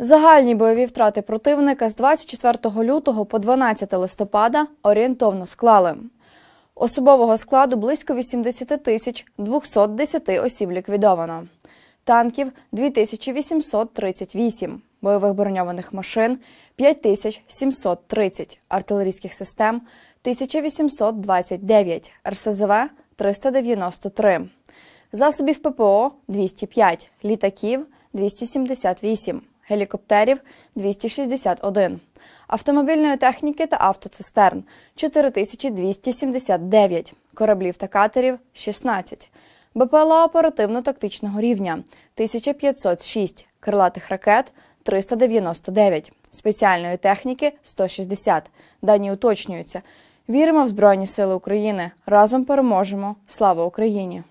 Загальні бойові втрати противника з 24 лютого по 12 листопада орієнтовно склали. Особового складу близько 80 тисяч 210 осіб ліквідовано, танків 2838, бойових броньованих машин 5730, артилерійських систем 1829, РСЗВ 393, засобів ППО 205, літаків 278 гелікоптерів 261, автомобільної техніки та автоцистерн 4279, кораблів та катерів 16, БПЛА оперативно-тактичного рівня 1506, крилатих ракет 399, спеціальної техніки 160. Дані уточнюються. Віримо в Збройні Сили України. Разом переможемо. Слава Україні!